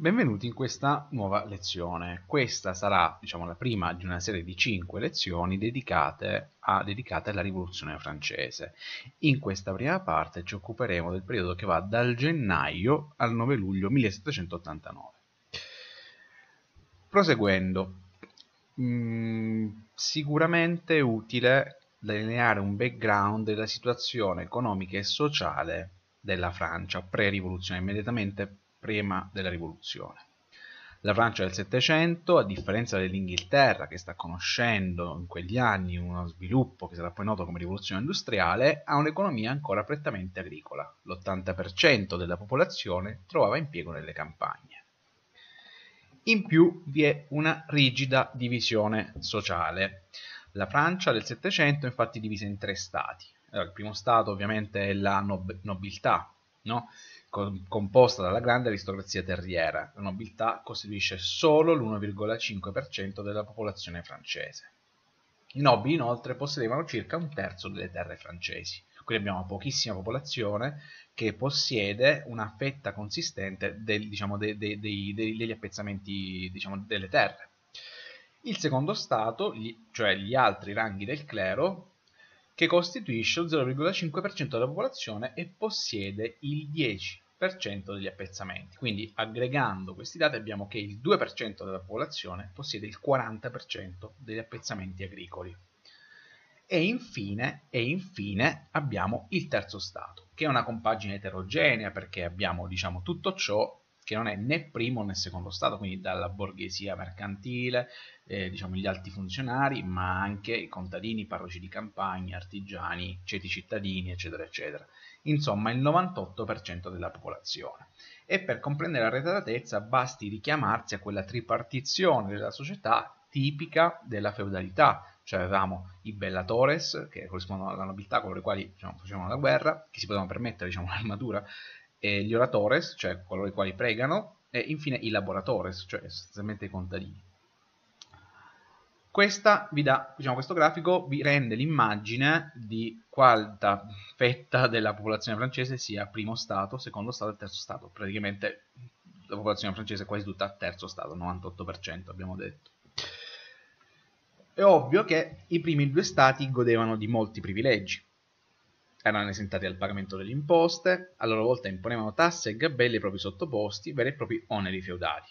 Benvenuti in questa nuova lezione. Questa sarà diciamo, la prima di una serie di cinque lezioni dedicate, a, dedicate, alla rivoluzione francese. In questa prima parte ci occuperemo del periodo che va dal gennaio al 9 luglio 1789. Proseguendo, mh, mm, sicuramente è utile delineare un background della situazione economica e sociale della Francia pre-rivoluzione, immediatamente prima della rivoluzione. La Francia del Settecento, a differenza dell'Inghilterra che sta conoscendo in quegli anni uno sviluppo che sarà poi noto come rivoluzione industriale, ha un'economia ancora prettamente agricola. L'80% della popolazione trovava impiego nelle campagne. In più vi è una rigida divisione sociale. La Francia del Settecento è infatti divisa in tre stati. Allora, il primo stato ovviamente è la nob- nobiltà, no? composta dalla grande aristocrazia terriera. La nobiltà costituisce solo l'1,5% della popolazione francese. I nobili inoltre possedevano circa un terzo delle terre francesi, quindi abbiamo pochissima popolazione che possiede una fetta consistente del, diciamo, de, de, de, degli appezzamenti diciamo, delle terre. Il secondo stato, gli, cioè gli altri ranghi del clero, che costituisce lo 0,5% della popolazione e possiede il 10% degli appezzamenti. Quindi aggregando questi dati abbiamo che il 2% della popolazione possiede il 40% degli appezzamenti agricoli. E infine, e infine, abbiamo il terzo stato, che è una compagine eterogenea perché abbiamo diciamo, tutto ciò che non è né primo né secondo stato, quindi dalla borghesia mercantile, eh, diciamo gli alti funzionari, ma anche i contadini, parroci di campagna, artigiani, ceti cittadini, eccetera, eccetera. Insomma, il 98% della popolazione. E per comprendere la retratezza basti richiamarsi a quella tripartizione della società tipica della feudalità, cioè avevamo i bellatores, che corrispondono alla nobiltà, coloro i quali diciamo, facevano la guerra, che si potevano permettere diciamo, l'armatura, eh, gli oratores, cioè coloro i quali pregano, e infine i laboratores, cioè essenzialmente i contadini. Dà, diciamo, questo grafico vi rende l'immagine di quanta fetta della popolazione francese sia primo stato, secondo stato e terzo stato. Praticamente la popolazione francese è quasi tutta terzo stato, 98% abbiamo detto. È ovvio che i primi due stati godevano di molti privilegi, erano esentati dal pagamento delle imposte, a loro volta imponevano tasse e gabelle ai propri sottoposti, veri e propri oneri feudali.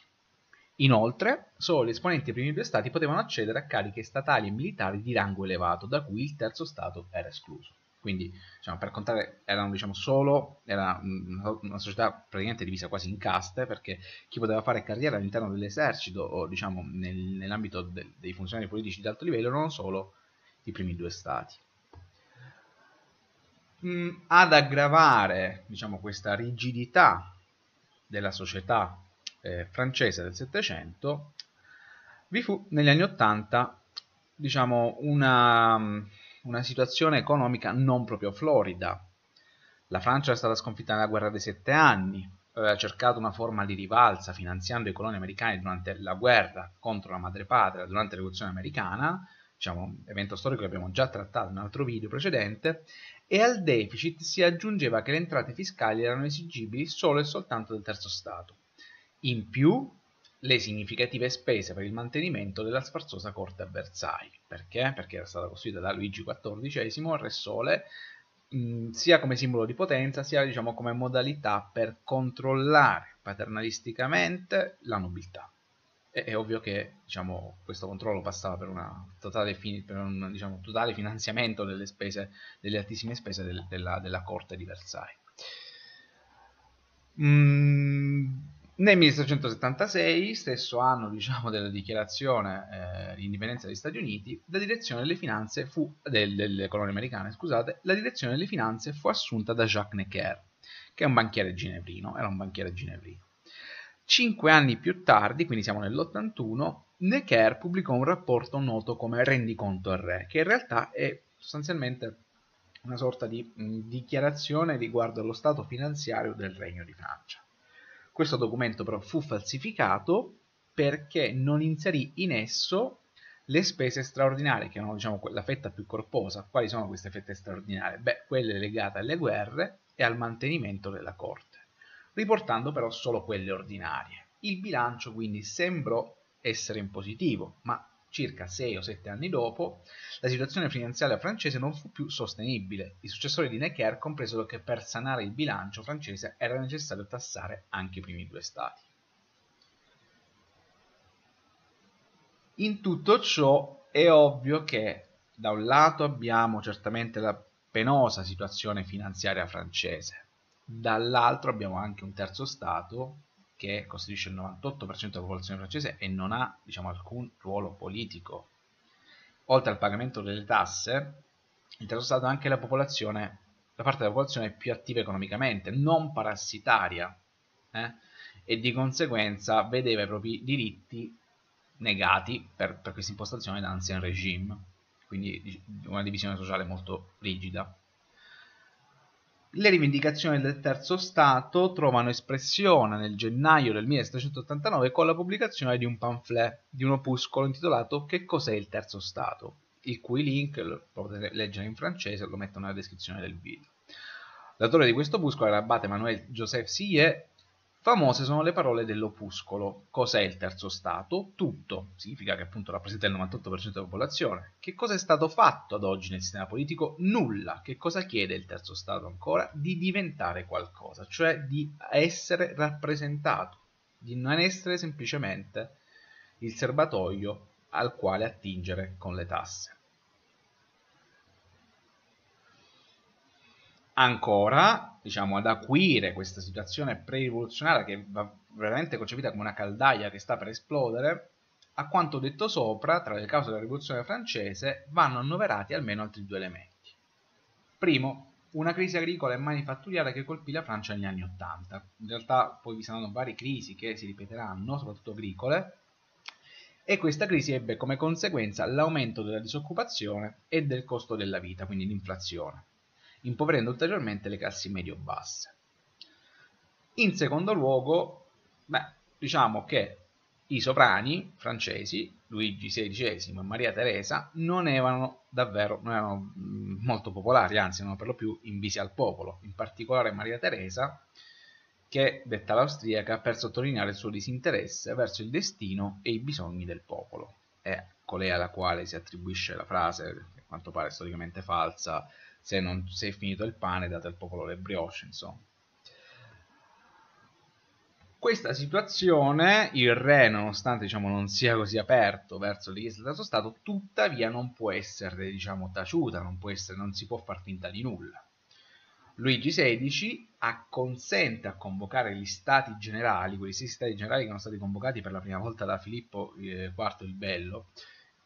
Inoltre, solo gli esponenti dei primi due stati potevano accedere a cariche statali e militari di rango elevato, da cui il terzo stato era escluso. Quindi, diciamo, per contare, erano diciamo, solo, era una società praticamente divisa quasi in caste, perché chi poteva fare carriera all'interno dell'esercito o diciamo, nel, nell'ambito de, dei funzionari politici di alto livello erano solo i primi due stati mh, mm, ad aggravare diciamo, questa rigidità della società eh, francese del Settecento, vi fu negli anni Ottanta diciamo, una, mm, una situazione economica non proprio florida. La Francia era stata sconfitta nella guerra dei sette anni, aveva cercato una forma di rivalsa finanziando i coloni americani durante la guerra contro la madrepatria, durante la rivoluzione americana, diciamo, evento storico che abbiamo già trattato in un altro video precedente, e al deficit si aggiungeva che le entrate fiscali erano esigibili solo e soltanto del terzo Stato. In più, le significative spese per il mantenimento della sfarzosa corte a Versailles. Perché? Perché era stata costruita da Luigi XIV, re Sole, mh, mm, sia come simbolo di potenza, sia diciamo, come modalità per controllare paternalisticamente la nobiltà è, è ovvio che diciamo, questo controllo passava per, totale fi- per un diciamo, totale finanziamento delle, spese, delle altissime spese del, della, della, corte di Versailles. Mm, nel 1776, stesso anno diciamo, della dichiarazione eh, di indipendenza degli Stati Uniti, la direzione delle finanze fu, del, delle colonie americane, scusate, la direzione delle finanze fu assunta da Jacques Necker, che è un banchiere ginevrino, era un banchiere ginevrino. Cinque anni più tardi, quindi siamo nell'81, Necker pubblicò un rapporto noto come Rendiconto al Re, che in realtà è sostanzialmente una sorta di mh, mm, dichiarazione riguardo allo stato finanziario del Regno di Francia. Questo documento però fu falsificato perché non inserì in esso le spese straordinarie, che erano diciamo, la fetta più corposa. Quali sono queste fette straordinarie? Beh, quelle legate alle guerre e al mantenimento della corte riportando però solo quelle ordinarie. Il bilancio quindi sembrò essere in positivo, ma circa 6 o 7 anni dopo, la situazione finanziaria francese non fu più sostenibile. I successori di Necker compresero che per sanare il bilancio francese era necessario tassare anche i primi due stati. In tutto ciò è ovvio che da un lato abbiamo certamente la penosa situazione finanziaria francese, dall'altro abbiamo anche un terzo Stato che costituisce il 98% della popolazione francese e non ha diciamo, alcun ruolo politico. Oltre al pagamento delle tasse, il terzo Stato è anche la popolazione, la parte della popolazione più attiva economicamente, non parassitaria, eh? e di conseguenza vedeva i propri diritti negati per, per questa impostazione d'ancien regime, quindi una divisione sociale molto rigida le rivendicazioni del Terzo Stato trovano espressione nel gennaio del 1789 con la pubblicazione di un pamphlet, di un opuscolo intitolato Che cos'è il Terzo Stato? il cui link lo potete leggere in francese, lo metto nella descrizione del video. L'autore di questo opuscolo era l'abate Manuel Joseph Sillet Famose sono le parole dell'opuscolo. Cos'è il terzo stato? Tutto. Significa che appunto rappresenta il 98% della popolazione. Che cosa è stato fatto ad oggi nel sistema politico? Nulla. Che cosa chiede il terzo stato ancora? Di diventare qualcosa, cioè di essere rappresentato, di non essere semplicemente il serbatoio al quale attingere con le tasse. ancora diciamo, ad acuire questa situazione pre-rivoluzionaria che va veramente concepita come una caldaia che sta per esplodere, a quanto detto sopra, tra le cause della rivoluzione francese vanno annoverati almeno altri due elementi. Primo, una crisi agricola e manifatturiera che colpì la Francia negli anni Ottanta. In realtà poi vi saranno varie crisi che si ripeteranno, soprattutto agricole, e questa crisi ebbe come conseguenza l'aumento della disoccupazione e del costo della vita, quindi l'inflazione impoverendo ulteriormente le classi medio-basse. In secondo luogo, beh, diciamo che i soprani francesi, Luigi XVI e Maria Teresa, non erano davvero non erano mm, molto popolari, anzi erano per lo più invisi al popolo, in particolare Maria Teresa, che, detta l'austriaca, per sottolineare il suo disinteresse verso il destino e i bisogni del popolo. È colei alla quale si attribuisce la frase, che a quanto pare storicamente falsa, se, non, se è finito il pane date al popolo le brioche, insomma. Questa situazione il re, nonostante diciamo, non sia così aperto verso le chiese del suo Stato, tuttavia non può essere diciamo, taciuta, non, essere, non si può far finta di nulla. Luigi XVI acconsente a convocare gli stati generali, quei sei stati generali che sono stati convocati per la prima volta da Filippo IV eh, il Bello,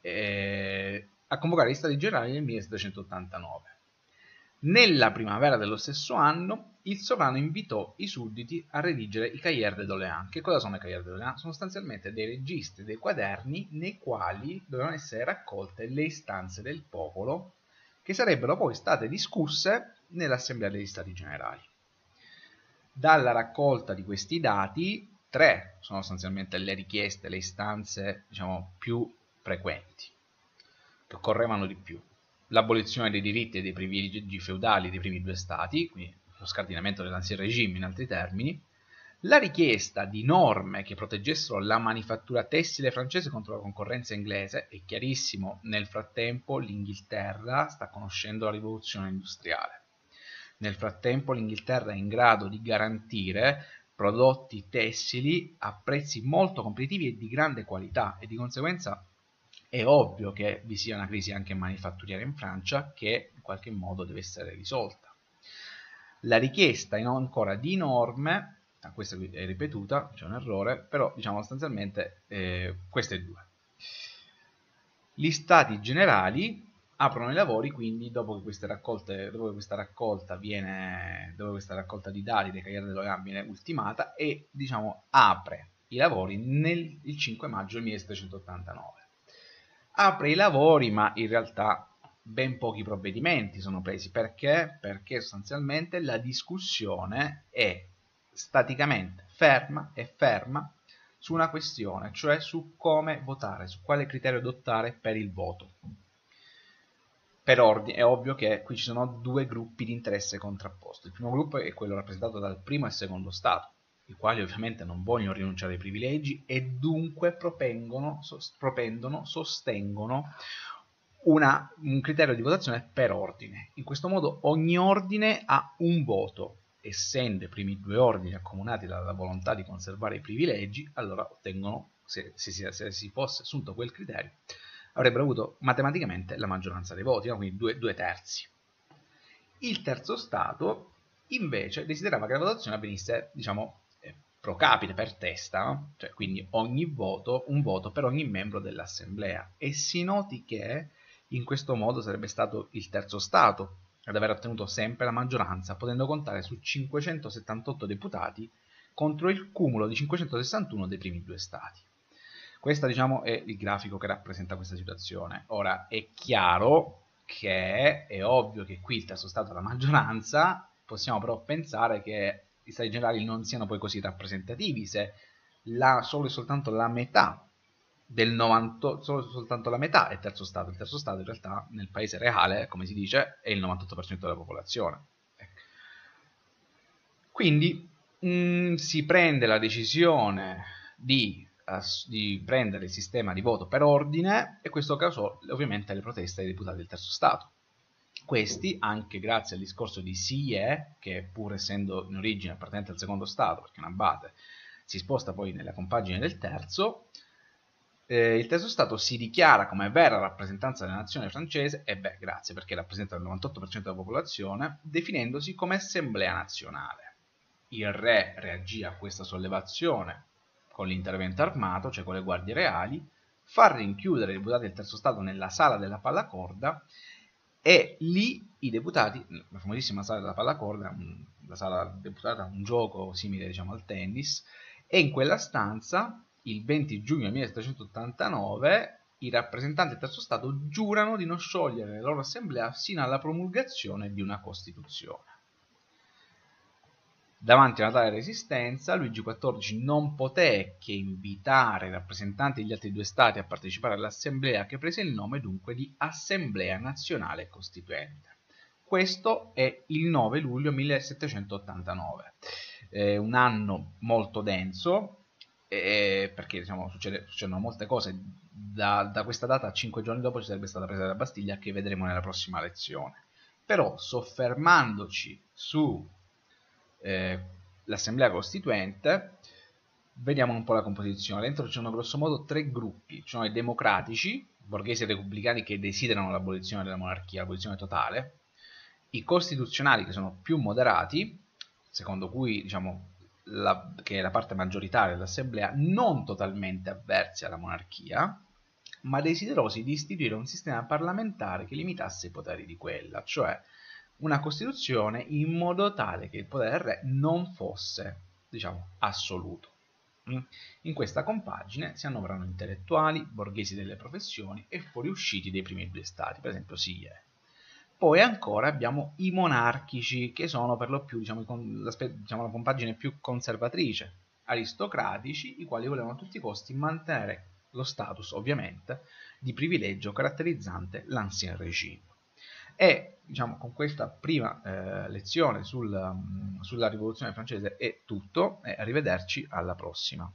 eh, a convocare gli stati generali nel 1789. Nella primavera dello stesso anno il sovrano invitò i sudditi a redigere i Cahiers de Doléans. Che cosa sono i Cahiers de Doléans? Sono sostanzialmente dei registri, dei quaderni nei quali dovevano essere raccolte le istanze del popolo che sarebbero poi state discusse nell'Assemblea degli Stati Generali. Dalla raccolta di questi dati, tre sono sostanzialmente le richieste, le istanze diciamo, più frequenti, che occorrevano di più l'abolizione dei diritti e dei privilegi feudali dei primi due stati, quindi lo scardinamento dell'ansien regime in altri termini, la richiesta di norme che proteggessero la manifattura tessile francese contro la concorrenza inglese è chiarissimo, nel frattempo l'Inghilterra sta conoscendo la rivoluzione industriale. Nel frattempo l'Inghilterra è in grado di garantire prodotti tessili a prezzi molto competitivi e di grande qualità e di conseguenza è ovvio che vi sia una crisi anche manifatturiera in Francia che in qualche modo deve essere risolta. La richiesta ancora di norme, questa è ripetuta, c'è un errore, però diciamo sostanzialmente eh, queste due. Gli stati generali aprono i lavori quindi dopo che, raccolte, dopo che questa raccolta viene, dopo questa raccolta di dati dei carriere dell'Ogan viene ultimata e diciamo apre i lavori nel, il 5 maggio 1789 apre i lavori, ma in realtà ben pochi provvedimenti sono presi. Perché? Perché sostanzialmente la discussione è staticamente ferma e ferma su una questione, cioè su come votare, su quale criterio adottare per il voto. Per ordine, è ovvio che qui ci sono due gruppi di interesse contrapposti. Il primo gruppo è quello rappresentato dal primo e secondo Stato, i quali ovviamente non vogliono rinunciare ai privilegi e dunque propendono, sostengono una, un criterio di votazione per ordine. In questo modo ogni ordine ha un voto. Essendo i primi due ordini accomunati dalla volontà di conservare i privilegi, allora ottengono, se, se, se, se si fosse assunto quel criterio, avrebbero avuto matematicamente la maggioranza dei voti, no? quindi due, due terzi. Il terzo Stato invece desiderava che la votazione avvenisse, diciamo, pro capite per testa, cioè quindi ogni voto, un voto per ogni membro dell'assemblea. E si noti che in questo modo sarebbe stato il terzo Stato ad aver ottenuto sempre la maggioranza, potendo contare su 578 deputati contro il cumulo di 561 dei primi due Stati. Questo diciamo, è il grafico che rappresenta questa situazione. Ora è chiaro che è ovvio che qui il terzo Stato ha la maggioranza, possiamo però pensare che i stati generali non siano poi così rappresentativi, se la, solo e soltanto la metà del 90, solo e soltanto la metà è terzo stato, il terzo stato in realtà nel paese reale, come si dice, è il 98% della popolazione. Ecco. Quindi mh, mm, si prende la decisione di, uh, di prendere il sistema di voto per ordine e questo causò ovviamente le proteste dei deputati del terzo stato. Questi, anche grazie al discorso di Sie, che pur essendo in origine appartenente al secondo stato, perché è un abate, si sposta poi nella compagine del terzo, eh, il terzo stato si dichiara come vera rappresentanza della nazione francese, e beh, grazie, perché rappresenta il 98% della popolazione, definendosi come assemblea nazionale. Il re reagì a questa sollevazione con l'intervento armato, cioè con le guardie reali, fa rinchiudere i deputati del terzo stato nella sala della pallacorda e lì i deputati, la famosissima sala della pallacorda, la sala deputata un gioco simile diciamo, al tennis, e in quella stanza, il 20 giugno 1789, i rappresentanti del terzo Stato giurano di non sciogliere la loro assemblea sino alla promulgazione di una Costituzione. Davanti a una tale resistenza, Luigi XIV non poté che invitare i rappresentanti degli altri due stati a partecipare all'assemblea che prese il nome dunque di Assemblea Nazionale Costituente. Questo è il 9 luglio 1789, eh, un anno molto denso, eh, perché diciamo, succede, succedono molte cose. Da, da questa data a cinque giorni dopo ci sarebbe stata presa la Bastiglia che vedremo nella prossima lezione. Però soffermandoci su eh, l'assemblea costituente, vediamo un po' la composizione. Dentro ci sono grossomodo tre gruppi, ci sono i democratici, borghesi e repubblicani che desiderano l'abolizione della monarchia, l'abolizione totale, i costituzionali che sono più moderati, secondo cui diciamo, la, che è la parte maggioritaria dell'assemblea, non totalmente avversi alla monarchia, ma desiderosi di istituire un sistema parlamentare che limitasse i poteri di quella, cioè una costituzione in modo tale che il potere del re non fosse, diciamo, assoluto. Mm? In questa compagine si annoverano intellettuali, borghesi delle professioni e fuoriusciti dei primi due stati, per esempio Siglie. Poi ancora abbiamo i monarchici, che sono per lo più diciamo, diciamo, la compagine più conservatrice, aristocratici, i quali volevano a tutti i costi mantenere lo status, ovviamente, di privilegio caratterizzante l'ancien regime. E diciamo, con questa prima eh, lezione sul, mm, sulla rivoluzione francese è tutto e arrivederci alla prossima.